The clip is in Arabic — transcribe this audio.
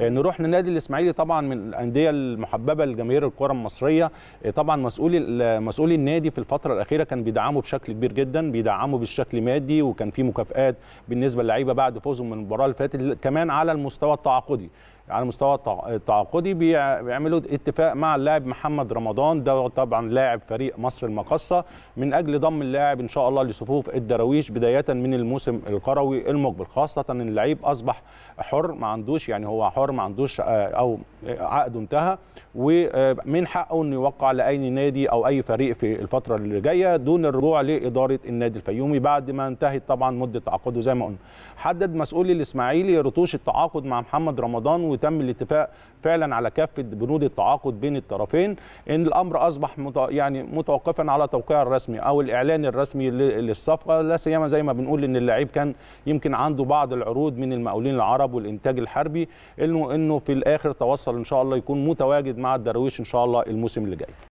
آه، نروح لنادي الاسماعيلي طبعا من الانديه المحببه لجماهير الكره المصريه آه، طبعا مسؤول مسؤول النادي في الفتره الاخيره كان بيدعمه بشكل كبير جدا بيدعمه بالشكل مادي وكان في مكافئات بالنسبه للعيبه بعد فوزهم من المباراه اللي فاتت كمان على المستوى التعاقدي على مستوى التعاقدي بيعملوا اتفاق مع اللاعب محمد رمضان ده طبعا لاعب فريق مصر المقصه من اجل ضم اللاعب ان شاء الله لصفوف الدراويش بدايه من الموسم القروي المقبل خاصه ان اللعيب اصبح حر ما عندوش يعني هو حر ما عندوش آه، او عقده انتهى ومن حقه انه يوقع لاي نادي او اي فريق في الفتره اللي جايه دون الرجوع لاداره النادي الفيومي بعد ما انتهت طبعا مده تعاقده زي ما قلنا حدد مسؤول الاسماعيلي رتوش التعاقد مع محمد رمضان وتم الاتفاق فعلا على كافه بنود التعاقد بين الطرفين ان الامر اصبح يعني متوقفا على توقيع الرسمي او الاعلان الرسمي للصفقه لا سيما زي ما بنقول ان اللاعب كان يمكن عنده بعض العروض من المقاولين العرب والانتاج الحربي انه انه في الاخر توصل ان شاء الله يكون متواجد مع الدرويش ان شاء الله الموسم اللي جاي